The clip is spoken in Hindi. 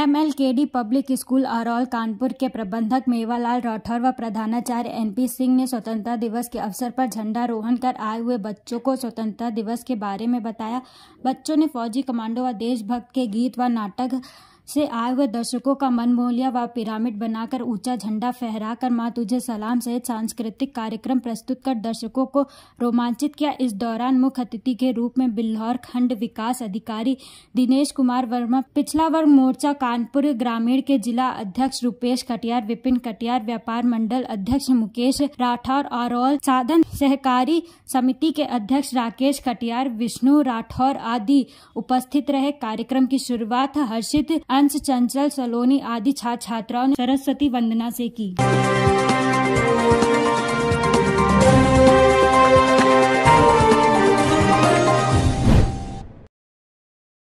एमएलकेडी पब्लिक स्कूल अरौल कानपुर के प्रबंधक मेवालाल राठौर व प्रधानाचार्य एनपी सिंह ने स्वतंत्रता दिवस के अवसर पर झंडारोहण कर आए हुए बच्चों को स्वतंत्रता दिवस के बारे में बताया बच्चों ने फौजी कमांडो व देशभक्त के गीत व नाटक से आए हुए दर्शकों का मन मोह लिया व पिरामिड बनाकर ऊंचा झंडा फहराकर माँ तुझे सलाम सहित सांस्कृतिक कार्यक्रम प्रस्तुत कर दर्शकों को रोमांचित किया इस दौरान मुख्य अतिथि के रूप में बिल्हौर खंड विकास अधिकारी दिनेश कुमार वर्मा पिछला वर्ग मोर्चा कानपुर ग्रामीण के जिला अध्यक्ष रूपेश कटियार विपिन कटियार व्यापार मंडल अध्यक्ष मुकेश राठौर और साधन सहकारी समिति के अध्यक्ष राकेश कटियार विष्णु राठौर आदि उपस्थित रहे कार्यक्रम की शुरुआत हर्षित अंश चंचल सलोनी आदि छात्र छात्राओं ने सरस्वती वंदना से की